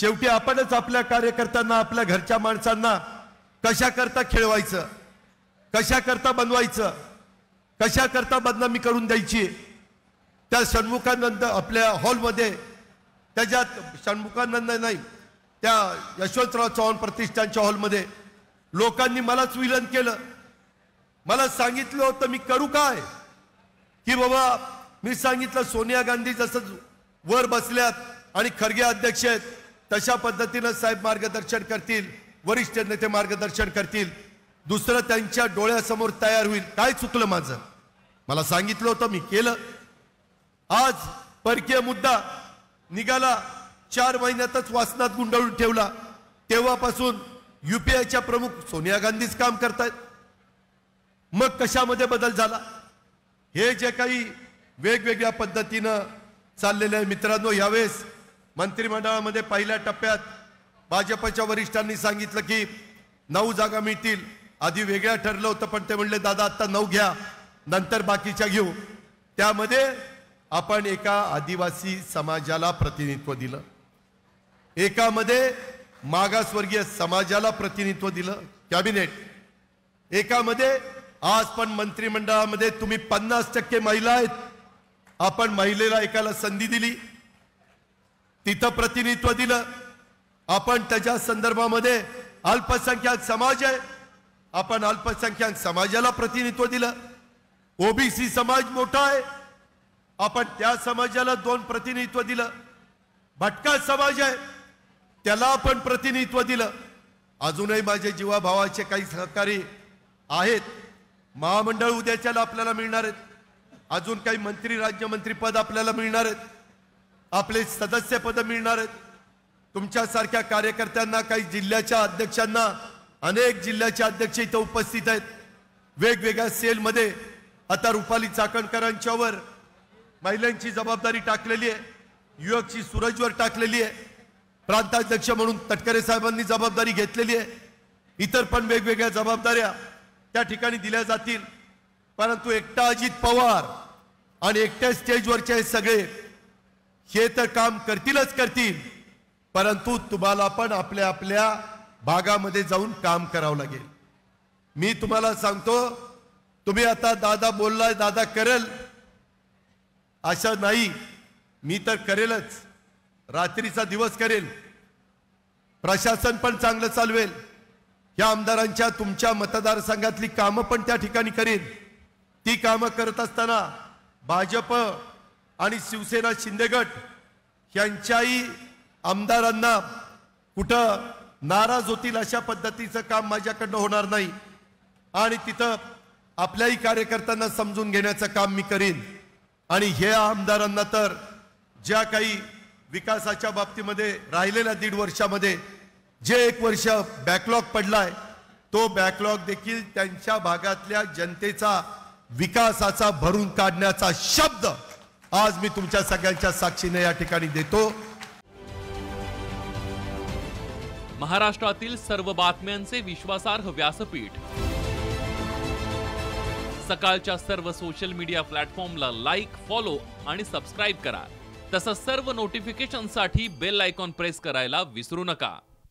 शेवटी आपणच आपल्या कार्यकर्त्यांना आपल्या घरच्या माणसांना कशाकरता खेळवायचं कशाकरता बनवायचं कशाकरता बदनामी करून द्यायची त्या षण्मुखानंद आपल्या हॉलमध्ये त्याच्यात षण्मुखानंद नाही त्या यशवंतराव चव्हाण प्रतिष्ठानच्या हॉलमध्ये लोकांनी मलाच विलन केलं मला सांगितलं होतं मी करू काय की बाबा मी सांगितलं सोनिया गांधी जसं वर बसल्यात आणि खरगे अध्यक्ष आहेत तशा पद्धतीनं साहेब मार्गदर्शन करतील वरिष्ठ नेते मार्गदर्शन करतील दुसरं त्यांच्या डोळ्यासमोर तयार होईल काय चुकलं माझं मला सांगितलं होतं मी केलं आज परकीय मुद्दा निघाला चार महिन्यातच वासनात गुंडाळून ठेवला तेव्हापासून युपीआयच्या प्रमुख सोनिया गांधीच काम करतायत मग कशामध्ये बदल झाला हे जे काही वेगवेगळ्या पद्धतीनं चाललेल्या मित्रांनो यावेळेस मंत्रिमंडळामध्ये पहिल्या टप्प्यात भाजपच्या वरिष्ठांनी सांगितलं की नऊ जागा मिळतील आधी वेगळ्या ठरलं होतं पण ते म्हणले दादा आत्ता नऊ घ्या नंतर बाकीच्या घेऊ त्यामध्ये आपण एका आदिवासी समाजाला प्रतिनिधित्व दिलं एकामध्ये मागासवर्गीय समाजाला प्रतिनिधित्व दिलं कॅबिनेट एकामध्ये आज पण मंत्रिमंडळामध्ये तुम्ही पन्नास टक्के महिला आहेत आपण महिलेला एकाला संधी दिली तिथं प्रतिनिधित्व दिलं आपण त्याच्या संदर्भामध्ये अल्पसंख्याक समाज आहे आपण अल्पसंख्याक समाजाला प्रतिनिधित्व दिलं ओबीसी समाज मोठा आहे आपण त्या समाजाला दोन प्रतिनिधित्व दिलं भटका समाज आहे त्याला आपण प्रतिनिधित्व दिलं अजूनही माझे जीवाभावाचे काही सहकारी आहेत महामंडळ उद्याच्याला आपल्याला मिळणार आहेत अजून काही मंत्री राज्यमंत्री पद आपल्याला मिळणार आहेत आपले सदस्य पद मिळणार आहेत तुमच्यासारख्या कार्यकर्त्यांना काही जिल्ह्याच्या अध्यक्षांना अनेक जिल्ह्याचे अध्यक्ष इथं उपस्थित आहेत वेगवेगळ्या सेलमध्ये आता रुपाली चाकणकरांच्यावर महिलांची जबाबदारी टाकलेली आहे युवकची सूरजवर टाकलेली आहे प्रांताध्यक्ष म्हणून तटकरे साहेबांनी जबाबदारी घेतलेली आहे इतर पण वेगवेगळ्या जबाबदाऱ्या त्या ठिकाणी दिल्या जातील परंतु एकटा अजित पवार आणि एकट्या स्टेजवरचे सगळे हे तर काम करतीलच करतील परंतु तुम्हाला पण आपल्या आपल्या भागामध्ये जाऊन काम करावं लागेल मी तुम्हाला सांगतो तुम्ही आता दादा बोललाय दादा करेल अशा नाही मी तर करेलच रात्रीचा दिवस करेल प्रशासन पण चांगलं चालवेल या आमदारांच्या तुमच्या मतदारसंघातली कामं पण त्या ठिकाणी करेन ती कामं करत असताना भाजप आणि शिवसेना शिंदेगट यांच्याही आमदारांना कुठं नाराज होतील अशा पद्धतीचं काम माझ्याकडनं होणार नाही आणि तिथं आपल्याही कार्यकर्त्यांना समजून घेण्याचं काम मी करीन आणि हे आमदारांना तर ज्या काही विकासाच्या बाबतीमध्ये राहिलेल्या दीड वर्षामध्ये जे एक वर्ष बॅकलॉग पडलाय तो बॅकलॉग देखील त्यांच्या भागातल्या जनतेचा विकासाचा भरून काढण्याचा शब्द आज मी तुमच्या सगळ्यांच्या साक्षीने या ठिकाणी देतो महाराष्ट्रातील सर्व बातम्यांचे विश्वासार्ह व्यासपीठ सकाळच्या सर्व सोशल मीडिया प्लॅटफॉर्मला लाईक फॉलो आणि सबस्क्राईब करा तसंच सर्व नोटिफिकेशनसाठी बेल आयकॉन प्रेस करायला विसरू नका